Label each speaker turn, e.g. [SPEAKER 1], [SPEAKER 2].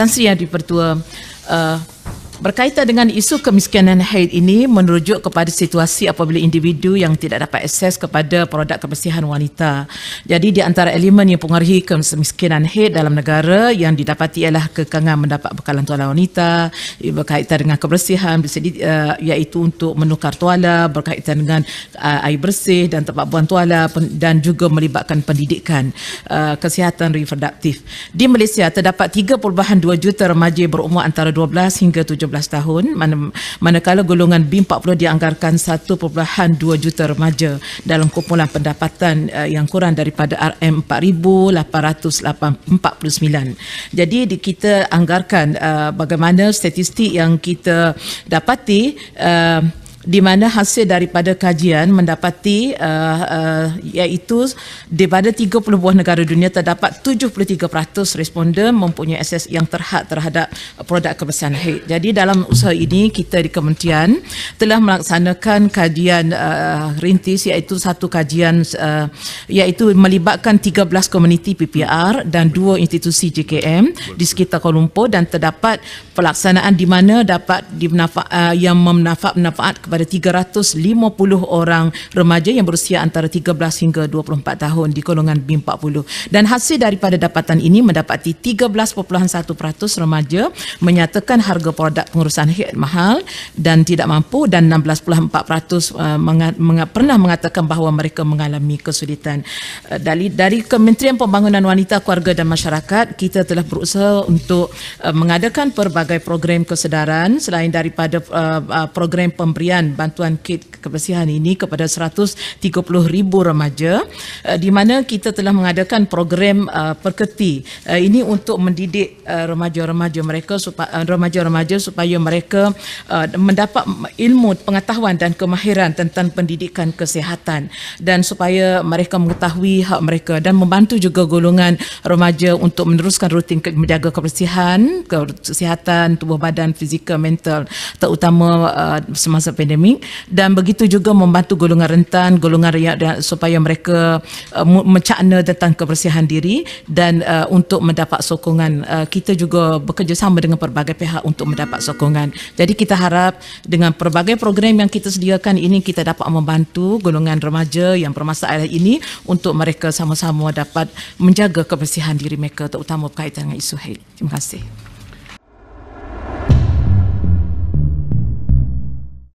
[SPEAKER 1] Tan Sri Yang Pertua uh, Berkaitan dengan isu kemiskinan haid ini merujuk kepada situasi apabila individu yang tidak dapat akses kepada produk kebersihan wanita. Jadi di antara elemen yang pengaruhi kemiskinan haid dalam negara yang didapati ialah kekangan mendapat bekalan tuala wanita berkaitan dengan kebersihan eh, iaitu untuk menukar tuala berkaitan dengan eh, air bersih dan tempat buang tuala dan juga melibatkan pendidikan eh, kesihatan reproduktif. Di Malaysia terdapat 3.2 juta remaja berumur antara 12 hingga 17 17 tahun mana, manakala golongan B40 dianggarkan 1.2 juta remaja dalam kumpulan pendapatan uh, yang kurang daripada RM4,849 jadi di, kita anggarkan uh, bagaimana statistik yang kita dapati uh, di mana hasil daripada kajian mendapati uh, uh, iaitu daripada 30 buah negara dunia terdapat 73% responden mempunyai akses yang terhad terhadap produk kebersihan haid. Jadi dalam usaha ini kita di kementerian telah melaksanakan kajian uh, rintis iaitu satu kajian uh, iaitu melibatkan 13 komuniti PPR dan dua institusi JKM di sekitar Kuala Lumpur dan terdapat pelaksanaan di mana dapat dimanfaat uh, yang memanfaat manfaat kepada 350 orang remaja yang berusia antara 13 hingga 24 tahun di golongan B40 dan hasil daripada dapatan ini mendapati 13.1% remaja menyatakan harga produk pengurusan haid mahal dan tidak mampu dan 16.4% eh, pernah mengatakan bahawa mereka mengalami kesulitan eh, dari dari Kementerian Pembangunan Wanita Keluarga dan Masyarakat kita telah berusaha untuk eh, mengadakan pelbagai program kesedaran selain daripada program pemberian pemberian bantuan kit kebersihan ini kepada 130,000 remaja eh, di mana kita telah mengadakan program eh, perketi eh, ini untuk mendidik remaja-remaja mereka remaja-remaja supaya mereka mendapat ilmu pengetahuan dan kemahiran tentang pendidikan kesihatan dan supaya mereka mengetahui hak mereka dan membantu juga golongan remaja untuk meneruskan rutin menjaga kebersihan kesihatan tubuh badan fizikal mental terutama semasa pandemik akademik dan begitu juga membantu golongan rentan, golongan rakyat supaya mereka uh, mencakna tentang kebersihan diri dan uh, untuk mendapat sokongan uh, kita juga bekerjasama dengan pelbagai pihak untuk mendapat sokongan. Jadi kita harap dengan pelbagai program yang kita sediakan ini kita dapat membantu golongan remaja yang bermasalah ini untuk mereka sama-sama dapat menjaga kebersihan diri mereka terutama berkaitan dengan isu haid. Terima kasih.